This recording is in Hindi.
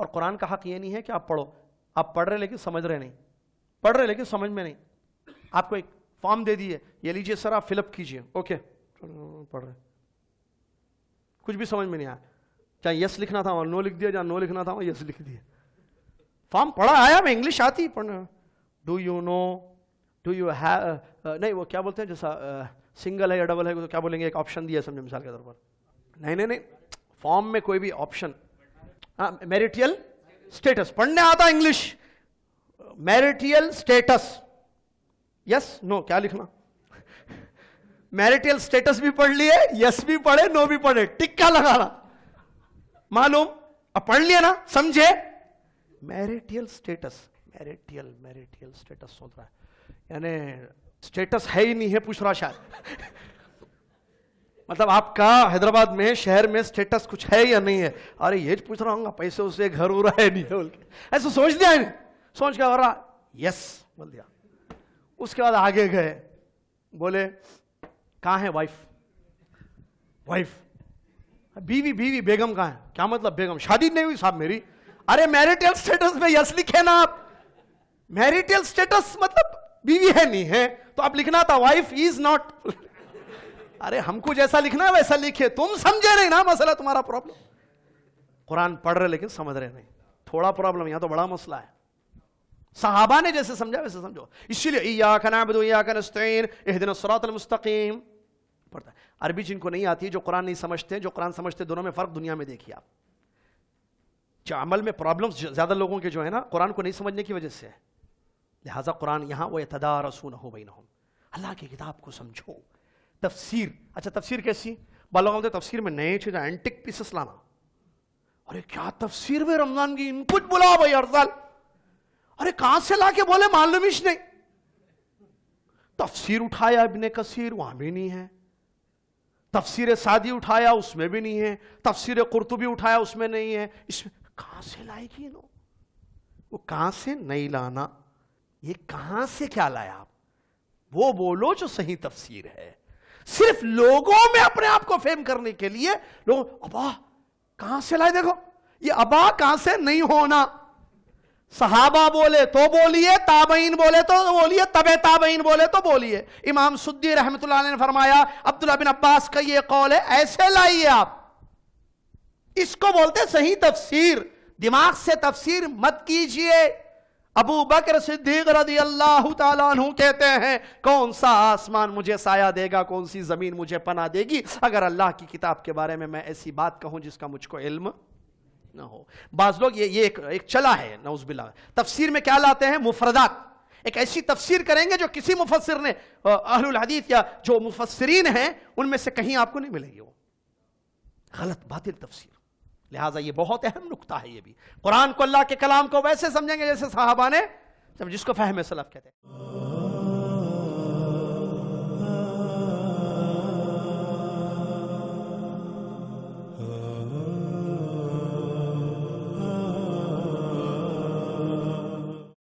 और कुरान का हक ये नहीं है कि आप पढ़ो आप पढ़ रहे लेकिन समझ रहे नहीं पढ़ रहे लेकिन समझ में नहीं आपको एक फॉर्म दे दिए ये लीजिए सर आप फिलअप कीजिए ओके पढ़ रहे कुछ भी समझ में नहीं आया चाहे यस लिखना था नो लिख दिया जहाँ नो लिखना था यस लिख दिया फॉर्म पढ़ा आया मैं इंग्लिश आती पढ़ना do you know do you है नहीं वो क्या बोलते हैं जैसा सिंगल uh, है या डबल है तो क्या बोलेंगे एक ऑप्शन दिया समझे मिसाल के तौर पर नहीं नहीं नहीं फॉर्म में कोई भी ऑप्शन मेरिटियल स्टेटस पढ़ने आता English marital status yes no क्या लिखना मैरिटियल स्टेटस भी पढ़ लिए यस भी पढ़े नो भी पढ़े टिक्का लगाना मालूम अब पढ़ लिया ना समझे मैरिटियल स्टेटस मैरिटियल मैरिटियल स्टेटस सोच रहा है यानी स्टेटस है ही नहीं है पूछ रहा शायद मतलब आपका हैदराबाद में शहर में स्टेटस कुछ है या नहीं है अरे ये तो पूछ रहा हूँ पैसे उसे घर हो रहा है नहीं बोल के ऐसा सोच दिया है सोच के हो रहा यस बोल दिया उसके बाद आगे गए बोले कहाँ है वाइफ वाइफ बीवी बीवी बेगम कहाँ है क्या मतलब बेगम शादी नहीं हुई साहब मेरी अरे मैरिटल स्टेटस में यस लिखे ना आप मैरिटल स्टेटस मतलब बीवी है नहीं है तो आप लिखना था वाइफ इज नॉट अरे हमको जैसा लिखना है वैसा लिखे तुम समझे नहीं ना मसला तुम्हारा प्रॉब्लम कुरान पढ़ रहे लेकिन समझ रहे नहीं थोड़ा प्रॉब्लम यहां तो बड़ा मसला है साहबा ने जैसे समझा वैसे समझो इसीलिए मुस्तकीम पढ़ता है अरबी जिनको नहीं आती है जो कुरान नहीं समझते जो कुरान समझते दोनों में फर्क दुनिया में देखिए आप जो अमल में प्रॉब्लम ज्यादा लोगों के जो है ना कुरान को नहीं समझने की वजह से है लिहाजा कुरान यहां वो रसू न हो बई ना अल्लाह की किताब को समझो तफसीर अच्छा तफसीर कैसी बालों का तफसीर में नए चीज एंटिक पीसेस लाना अरे क्या तफसीर में रमजान की इनपुट बुलाओ भाई हर साल अरे कहां से लाके बोले मालूम ही नहीं तफसीर उठाया इबन कसीर वहां भी नहीं है तफसीर सादी उठाया उसमें भी नहीं है तफसीर कुर्तुबी उठाया उसमें नहीं है इसमें कहां से लाएगी नो वो कहां से नहीं लाना ये कहां से क्या लाया आप वो बोलो जो सही तफसीर है सिर्फ लोगों में अपने आप को फेम करने के लिए लोग अबा कहां से लाए देखो ये अबा कहां से नहीं होना सहाबा बोले तो बोलिए ताबईन बोले तो बोलिए तबे ताबईन बोले तो बोलिए इमाम सुद्दी रहमत ने फरमाया अब्दुल्ला बिन अब्बास का ये कौल है ऐसे लाइए आप इसको बोलते सही तफसीर दिमाग से तफसीर मत कीजिए अबू बकर सिद्दीक रदी अल्लाह तु कहते हैं कौन सा आसमान मुझे साया देगा कौन सी जमीन मुझे पना देगी अगर अल्लाह की किताब के बारे में मैं ऐसी बात कहूं जिसका मुझको इल्म ना हो बाज लोग ये ये एक, एक चला है नौजबिल्ला तफसीर में क्या लाते हैं मुफरदात एक ऐसी तफसीर करेंगे जो किसी मुफसर ने अहलुल या जो मुफसरीन है उनमें से कहीं आपको नहीं मिलेगी वो गलत बातिल तफसीर लिहाजा ये बहुत अहम नुकता है ये भी कुरान को अल्लाह के कलाम को वैसे समझेंगे जैसे साहबा ने जिसको फहम सलफ कहते हैं